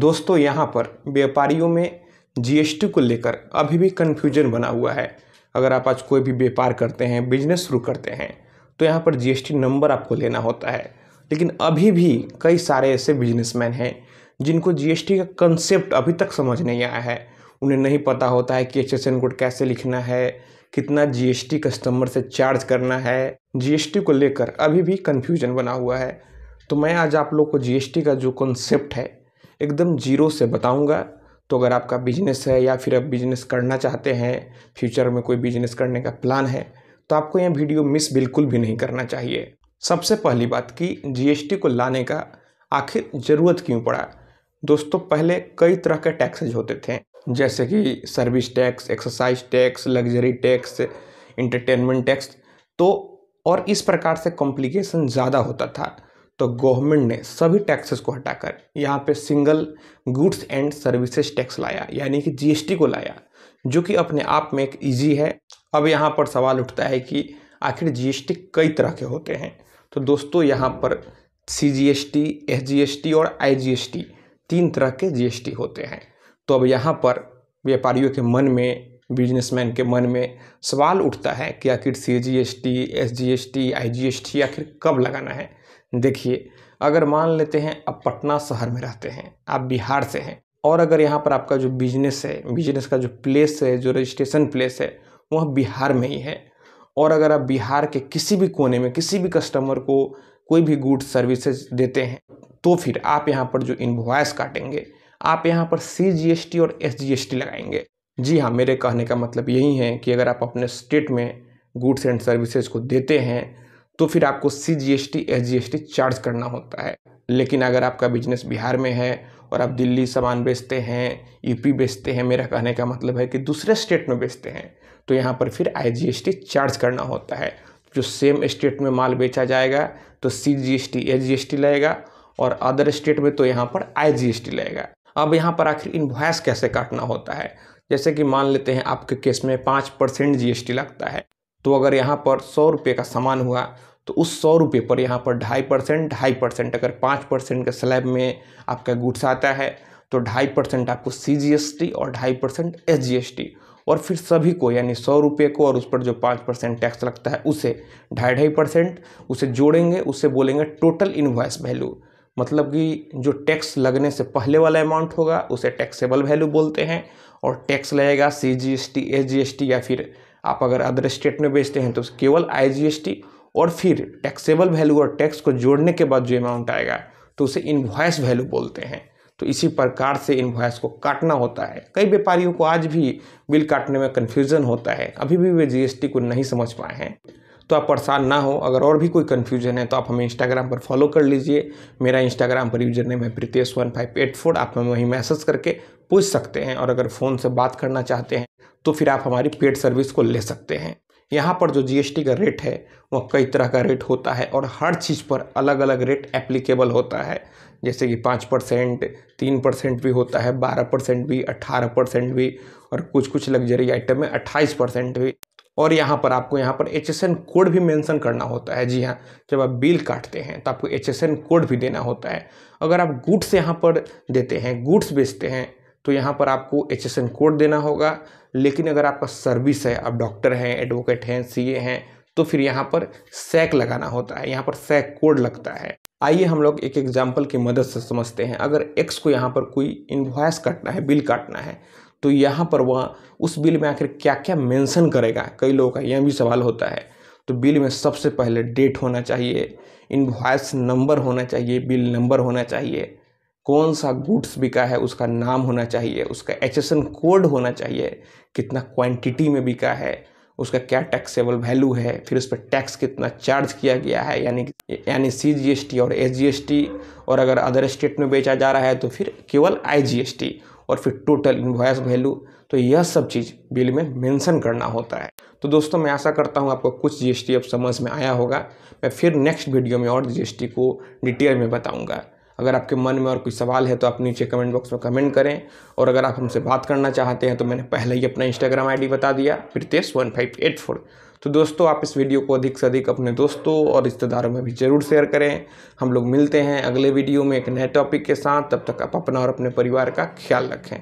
दोस्तों यहाँ पर व्यापारियों में जीएसटी को लेकर अभी भी कन्फ्यूजन बना हुआ है अगर आप आज कोई भी व्यापार करते हैं बिजनेस शुरू करते हैं तो यहाँ पर जीएसटी नंबर आपको लेना होता है लेकिन अभी भी कई सारे ऐसे बिजनेसमैन हैं जिनको जीएसटी का कंसेप्ट अभी तक समझ नहीं आया है उन्हें नहीं पता होता है कि एच एस कोड कैसे लिखना है कितना जीएसटी कस्टमर से चार्ज करना है जीएसटी को लेकर अभी भी कन्फ्यूजन बना हुआ है तो मैं आज आप लोग को जीएसटी का जो कॉन्सेप्ट है एकदम जीरो से बताऊंगा तो अगर आपका बिजनेस है या फिर आप बिजनेस करना चाहते हैं फ्यूचर में कोई बिजनेस करने का प्लान है तो आपको यह वीडियो मिस बिल्कुल भी नहीं करना चाहिए सबसे पहली बात कि जीएसटी को लाने का आखिर ज़रूरत क्यों पड़ा दोस्तों पहले कई तरह के टैक्सेज होते थे जैसे कि service tax exercise tax luxury tax entertainment tax तो और इस प्रकार से कॉम्प्लिकेशन ज़्यादा होता था तो गवर्नमेंट ने सभी टैक्सेस को हटाकर यहाँ पे single goods and services tax लाया यानी कि जीएसटी को लाया जो कि अपने आप में एक ईजी है अब यहाँ पर सवाल उठता है कि आखिर जीएसटी कई तरह के होते हैं तो दोस्तों यहाँ पर C G S T S G S T और आई जी एस टी तीन तरह के जीएसटी होते हैं तो अब यहाँ पर व्यापारियों के मन में बिजनेसमैन के मन में सवाल उठता है कि आखिर C G S T S G S T I G S T आखिर कब लगाना है देखिए अगर मान लेते हैं आप पटना शहर में रहते हैं आप बिहार से हैं और अगर यहाँ पर आपका जो बिजनेस है बिजनेस का जो प्लेस है जो रजिस्ट्रेशन प्लेस है वह बिहार में ही है और अगर आप बिहार के किसी भी कोने में किसी भी कस्टमर को कोई भी गुड सर्विसेज देते हैं तो फिर आप यहाँ पर जो इन्वॉयस काटेंगे आप यहाँ पर सी जी एस टी और एस जी एस टी लगाएंगे जी हाँ मेरे कहने का मतलब यही है कि अगर आप अपने स्टेट में गुड्स एंड सर्विसेज को देते हैं तो फिर आपको C G S T S G S T charge करना होता है लेकिन अगर आपका बिजनेस बिहार में है और आप दिल्ली सामान बेचते हैं यूपी बेचते हैं मेरा कहने का मतलब है कि दूसरे स्टेट में बेचते हैं तो यहाँ पर फिर आई चार्ज करना होता है जो सेम स्टेट में माल बेचा जाएगा तो C G S T S G S T लगेगा और अदर स्टेट में तो यहाँ पर आई जी एस टी लगेगा अब यहाँ पर आखिर इन्वाइस कैसे काटना होता है जैसे कि मान लेते हैं आपके केस में पाँच परसेंट जी एस टी लगता है तो अगर यहाँ पर सौ रुपये का सामान हुआ तो उस सौ रुपये पर यहाँ पर ढाई परसेंट ढाई परसेंट अगर पाँच परसेंट के स्लैब में आपका गुड्स आता है तो ढाई परसेंट आपको सी और ढाई परसेंट एस और फिर सभी को यानी सौ रुपये को और उस पर जो पाँच परसेंट टैक्स लगता है उसे ढाई ढाई परसेंट उसे जोड़ेंगे उसे बोलेंगे टोटल इन्वाइस वैल्यू मतलब कि जो टैक्स लगने से पहले वाला अमाउंट होगा उसे टैक्सेबल वैल्यू बोलते हैं और टैक्स लगेगा C G S T S G S T या फिर आप अगर अदर स्टेट में बेचते हैं तो केवल आई जी एस टी और फिर टैक्सेबल वैल्यू और टैक्स को जोड़ने के बाद जो अमाउंट आएगा तो उसे इन्वॉइस वैल्यू बोलते हैं तो इसी प्रकार से इन्वॉइस को काटना होता है कई व्यापारियों को आज भी बिल काटने में कन्फ्यूज़न होता है अभी भी वे जी को नहीं समझ पाए हैं तो आप परेशान ना हो अगर और भी कोई कन्फ्यूजन है तो आप हमें इंस्टाग्राम पर फॉलो कर लीजिए मेरा इंस्टाग्राम पर यूजर नेम है Pritesh one five eight four आप हमें वहीं मैसेज करके पूछ सकते हैं और अगर फ़ोन से बात करना चाहते हैं तो फिर आप हमारी पेड सर्विस को ले सकते हैं यहाँ पर जो जीएसटी का रेट है वह कई तरह का रेट होता है और हर चीज़ पर अलग अलग रेट एप्लीकेबल होता है जैसे कि पाँच परसेंट तीन परसेंट भी होता है बारह परसेंट भी अट्ठारह परसेंट भी और कुछ कुछ लग्जरी आइटम में अट्ठाईस परसेंट भी और यहाँ पर आपको यहाँ पर एच कोड भी मेंशन करना होता है जी हाँ जब आप बिल काटते हैं तो आपको एच कोड भी देना होता है अगर आप गुड्स यहाँ पर देते हैं गुड्स बेचते हैं तो यहाँ पर आपको एच कोड देना होगा लेकिन अगर आपका सर्विस है आप डॉक्टर हैं एडवोकेट हैं सीए हैं तो फिर यहाँ पर सैक लगाना होता है यहाँ पर सैक कोड लगता है आइए हम लोग एक एग्जाम्पल की मदद से समझते हैं अगर एक्स को यहाँ पर कोई इन्वॉयस काटना है बिल काटना है तो यहाँ पर वह उस बिल में आखिर क्या क्या मेंशन करेगा कई लोगों का यह भी सवाल होता है तो बिल में सबसे पहले डेट होना चाहिए इन्वॉयस नंबर होना चाहिए बिल नंबर होना चाहिए कौन सा गुड्स बिका है उसका नाम होना चाहिए उसका एच कोड होना चाहिए कितना क्वांटिटी में बिका है उसका क्या टैक्सेबल वैल्यू है फिर उस पर टैक्स कितना चार्ज किया गया है यानी यानी सी जी एस टी और एस जी एस टी और अगर अदर स्टेट में बेचा जा रहा है तो फिर केवल आई जी एस टी और फिर टोटल इन्वॉयस वैल्यू तो यह सब चीज़ बिल में मेंशन करना होता है तो दोस्तों मैं आशा करता हूँ आपको कुछ जी अब समझ में आया होगा मैं फिर नेक्स्ट वीडियो में और जी को डिटेल में बताऊँगा अगर आपके मन में और कोई सवाल है तो आप नीचे कमेंट बॉक्स में कमेंट करें और अगर आप हमसे बात करना चाहते हैं तो मैंने पहले ही अपना इंस्टाग्राम आईडी बता दिया Pritesh one five eight four तो दोस्तों आप इस वीडियो को अधिक से अधिक अपने दोस्तों और रिश्तेदारों में भी ज़रूर शेयर करें हम लोग मिलते हैं अगले वीडियो में एक नए टॉपिक के साथ तब तक आप अपना और अपने परिवार का ख्याल रखें